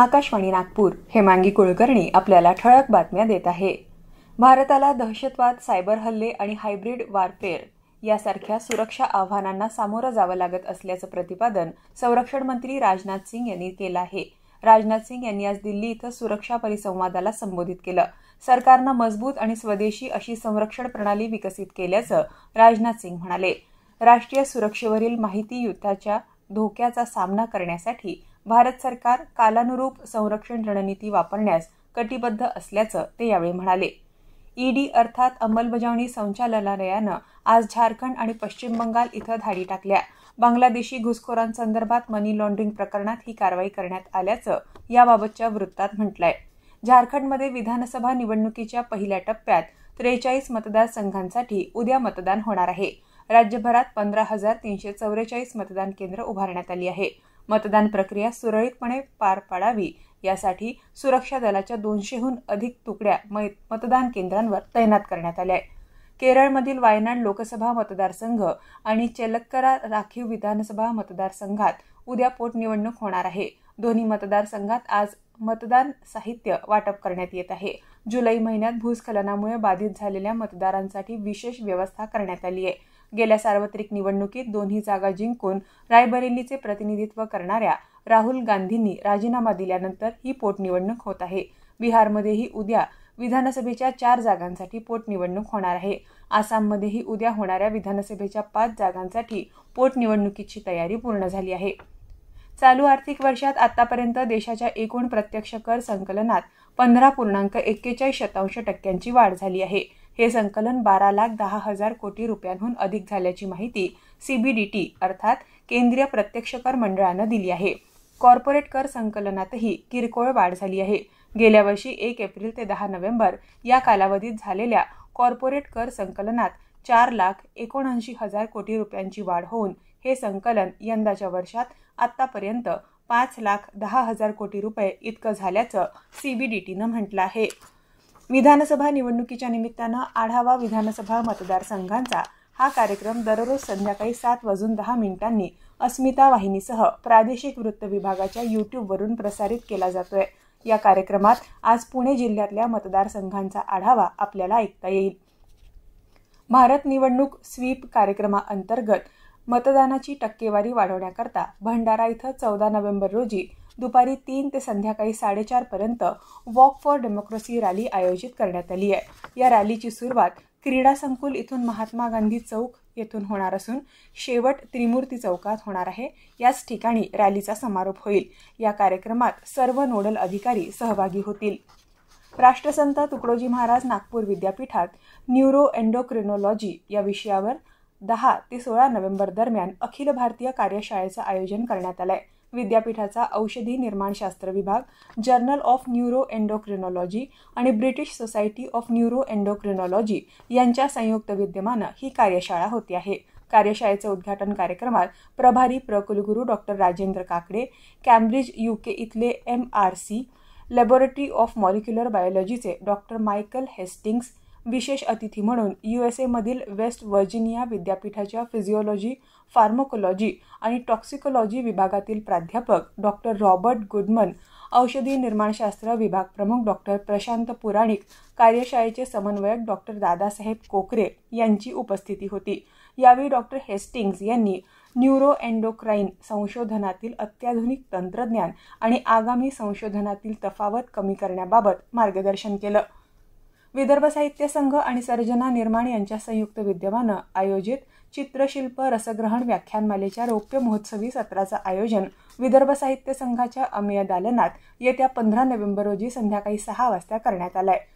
आकाशवाणी नागपूर हेमांगी कुलकर्णी आपल्याला ठळक बातम्या देत आहे भारताला दहशतवाद सायबर हल्ले आणि हायब्रिड वारफेअर यासारख्या सुरक्षा आव्हानांना सामोरं जावं लागत असल्याचं प्रतिपादन संरक्षण मंत्री राजनाथ सिंग यांनी केलं आहे राजनाथ सिंग यांनी आज दिल्ली इथं सुरक्षा परिसंवादाला संबोधित केलं सरकारनं मजबूत आणि स्वदेशी अशी संरक्षण प्रणाली विकसित केल्याचं राजनाथ सिंग म्हणाले राष्ट्रीय सुरक्षेवरील माहिती युद्धाच्या धोक्याचा सामना करण्यासाठी भारत सरकार कालानुरूप संरक्षण रणनीती वापरण्यास कटिबद्ध असल्याचं ते यावेळी म्हणाले ईडी अर्थात अंमलबजावणी संचालनालयानं आज झारखंड आणि पश्चिम बंगाल इथं धाडी टाकल्या बांगलादेशी घुसखोरांसंदर्भात मनी लॉन्ड्रिंग प्रकरणात ही कारवाई करण्यात आल्याचं याबाबतच्या वृत्तात म्हटलंय झारखंडमध्ये विधानसभा निवडणुकीच्या पहिल्या टप्प्यात त्रेचाळीस मतदारसंघांसाठी उद्या मतदान होणार आहे राज्यभरात पंधरा हजार तीनशे चौवेचाळीस मतदान केंद्र उभारण्यात आली आहे मतदान प्रक्रिया सुरळीतपणे पार पाडावी यासाठी सुरक्षा दलाच्या दोनशेहून अधिक तुकड्या मतदान केंद्रांवर तैनात करण्यात आल्या आहेत केरळमधील वायनाड लोकसभा मतदारसंघ आणि चेलक्करा राखीव विधानसभा मतदारसंघात उद्या पोटनिवडणूक होणार आहे दोन्ही मतदारसंघात आज मतदान साहित्य वाटप करण्यात येत आहे जुलै महिन्यात भूस्खलनामुळे बाधित झालेल्या मतदारांसाठी विशेष व्यवस्था करण्यात आली आहे गेल्या सार्वत्रिक निवडणुकीत दोन्ही जागा जिंकून रायबरेलीचे प्रतिनिधित्व करणाऱ्या राहुल गांधींनी राजीनामा दिल्यानंतर ही पोटनिवडणूक होत आहे बिहारमध्येही उद्या विधानसभेच्या चार जागांसाठी पोटनिवडणूक होणार आहे आसाममध्येही उद्या होणाऱ्या विधानसभेच्या पाच जागांसाठी पोटनिवडणुकीची तयारी पूर्ण झाली आहे चालू आर्थिक वर्षात आतापर्यंत देशाच्या एकूण प्रत्यक्ष कर संकलनात पंधरा पूर्णांक एक्केचाळीस शतांश टक्क्यांची वाढ झाली आहे हे संकलन बारा लाख दहा हजार कोटी रुपयांहून अधिक झाल्याची माहिती सीबीडीटी अर्थात केंद्रीय प्रत्यक्ष कर मंडळानं दिली आहे कॉर्पोरेट कर संकलनातही किरकोळ वाढ झाली आहे गेल्या वर्षी एक एप्रिल ते दहा नोव्हेंबर या कालावधीत झालेल्या कॉर्पोरेट कर संकलनात चार लाख एकोणऐंशी हजार कोटी रुपयांची वाढ होऊन हे संकलन यंदाच्या वर्षात आतापर्यंत पाच लाख दहा हजार कोटी रुपये इतकं झाल्याचं सीबीडीटीनं म्हटलं आहे विधानसभा निवडणुकीच्या निमित्तानं आढावा विधानसभा मतदारसंघांचा हा कार्यक्रम दररोज संध्याकाळी सात वाजून दहा मिनिटांनी अस्मिता वाहिनीसह प्रादेशिक वृत्त विभागाच्या यूट्यूबवरून प्रसारित केला जातोय या कार्यक्रमात आज पुणे जिल्ह्यातल्या मतदारसंघांचा आढावा आपल्याला ऐकता येईल भारत निवडणूक स्वीप कार्यक्रमाअंतर्गत मतदानाची टक्केवारी वाढवण्याकरता भंडारा इथं चौदा नोव्हेंबर रोजी दुपारी तीन ते संध्याकाळी साडेचारपर्यंत वॉक फॉर डेमोक्रेसी रॅली आयोजित करण्यात आली आहे या रॅलीची सुरुवात क्रीडा संकुल इथून महात्मा गांधी चौक येथून होणार असून शेवट त्रिमूर्ती चौकात होणार आहे याच ठिकाणी रॅलीचा समारोप होईल या कार्यक्रमात सर्व नोडल अधिकारी सहभागी होतील राष्ट्रसंत तुकडोजी महाराज नागपूर विद्यापीठात न्यूरो एन्डोक्रिनॉलॉजी या विषयावर दहा ते सोळा नोव्हेंबर दरम्यान अखिल भारतीय कार्यशाळेचं आयोजन करण्यात आलं आहे विद्यापीठाचा औषधी निर्माणशास्त्र विभाग जर्नल ऑफ न्यूरो एन्डोक्रिनॉलॉजी आणि British society of neuro endocrinology यांच्या संयुक्त विद्यमानं ही कार्यशाळा होती आहे कार्यशाळेचं उद्घाटन कार्यक्रमात प्रभारी प्रकुलगुरू doctor Rajendra Kakade Cambridge UK इथले M R C laboratory of molecular बायोलॉजीचे डॉक्टर मायकल हेस्टिंग्स विशेष अतिथी म्हणून यू एस एमधील वेस्ट व्हर्जिनिया विद्यापीठाच्या फिजिओलॉजी फार्मकोलॉजी आणि टॉक्सिकोलॉजी विभागातील प्राध्यापक डॉक्टर रॉबर्ट गुडमन औषधी निर्माणशास्त्र विभाग प्रमुख डॉक्टर प्रशांत पुराणिक कार्यशाळेचे समन्वयक डॉक्टर दादासाहेब कोकरे यांची उपस्थिती होती यावेळी डॉक्टर हेस्टिंग्ज यांनी न्यूरो एन्डोक्राईन संशोधनातील अत्याधुनिक तंत्रज्ञान आणि आगामी संशोधनातील तफावत कमी करण्याबाबत मार्गदर्शन केलं विदर्भ साहित्य संघ आणि सर्जना निर्माण यांच्या संयुक्त विद्यमानं आयोजित चित्रशिल्प रसग्रहण व्याख्यानमालेच्या रौप्य महोत्सवी सत्राचं आयोजन विदर्भ साहित्य संघाच्या अमेय दालनात येत्या पंधरा नोव्हेंबर रोजी संध्याकाळी सहा वाजता करण्यात आलं आहे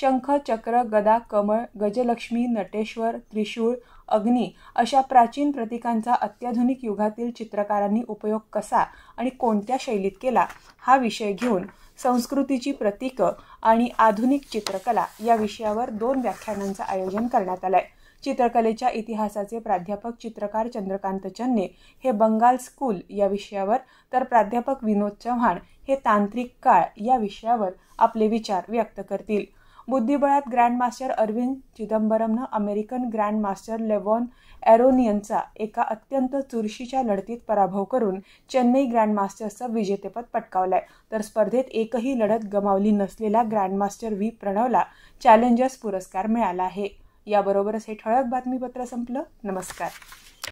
शंख चक्र गदा कमळ गजलक्ष्मी नटेश्वर त्रिशूळ अग्नी अशा प्राचीन प्रतीकांचा अत्याधुनिक युगातील चित्रकारांनी उपयोग कसा आणि कोणत्या शैलीत केला हा विषय घेऊन संस्कृतीची प्रतीकं आणि आधुनिक चित्रकला या विषयावर दोन व्याख्यानांचं आयोजन करण्यात आलंय चित्रकलेच्या इतिहासाचे प्राध्यापक चित्रकार चंद्रकांत चन्ने हे बंगाल स्कूल या विषयावर तर प्राध्यापक विनोद चव्हाण हे तांत्रिक काळ या विषयावर आपले विचार व्यक्त करतील बुद्धिबळात ग्रँडमास्टर अरविंद चिदंबरमनं अमेरिकन ग्रँडमास्टर लेवॉन एरोनियनचा एका अत्यंत चुरशीच्या लढतीत पराभव करून चेन्नई ग्रँडमास्टर्सचं विजेतेपद आहे तर स्पर्धेत एकही लढत गमावली नसलेला ग्रँडमास्टर व्ही प्रणवला चॅलेंजर्स पुरस्कार मिळाला आहे याबरोबरच हे ठळक बातमीपत्र संपलं नमस्कार